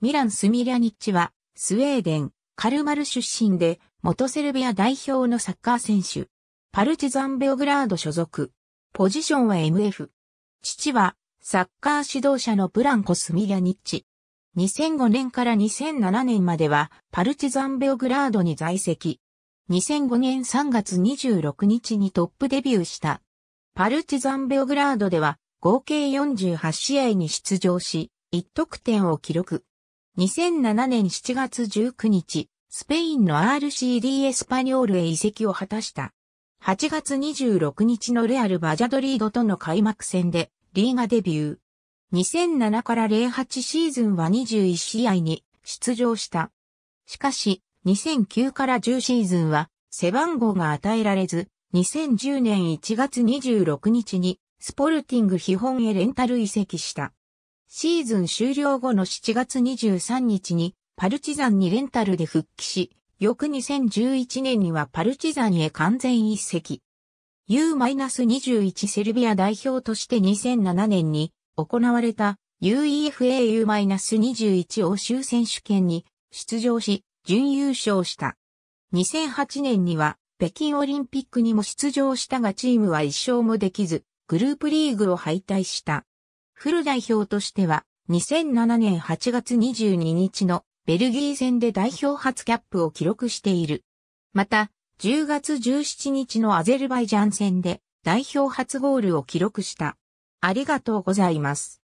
ミラン・スミリャニッチは、スウェーデン、カルマル出身で、元セルビア代表のサッカー選手。パルチザン・ベオグラード所属。ポジションは MF。父は、サッカー指導者のブランコ・スミリャニッチ。2005年から2007年までは、パルチザン・ベオグラードに在籍。2005年3月26日にトップデビューした。パルチザン・ベオグラードでは、合計48試合に出場し、1得点を記録。2007年7月19日、スペインの RCD エスパニョールへ移籍を果たした。8月26日のレアル・バジャドリードとの開幕戦でリーガデビュー。2007から08シーズンは21試合に出場した。しかし、2009から10シーズンは背番号が与えられず、2010年1月26日にスポルティング基本へレンタル移籍した。シーズン終了後の7月23日にパルチザンにレンタルで復帰し、翌2011年にはパルチザンへ完全一席。U-21 セルビア代表として2007年に行われた UEFA-U-21 欧州選手権に出場し、準優勝した。2008年には北京オリンピックにも出場したがチームは一勝もできず、グループリーグを敗退した。フル代表としては、2007年8月22日のベルギー戦で代表初キャップを記録している。また、10月17日のアゼルバイジャン戦で代表初ゴールを記録した。ありがとうございます。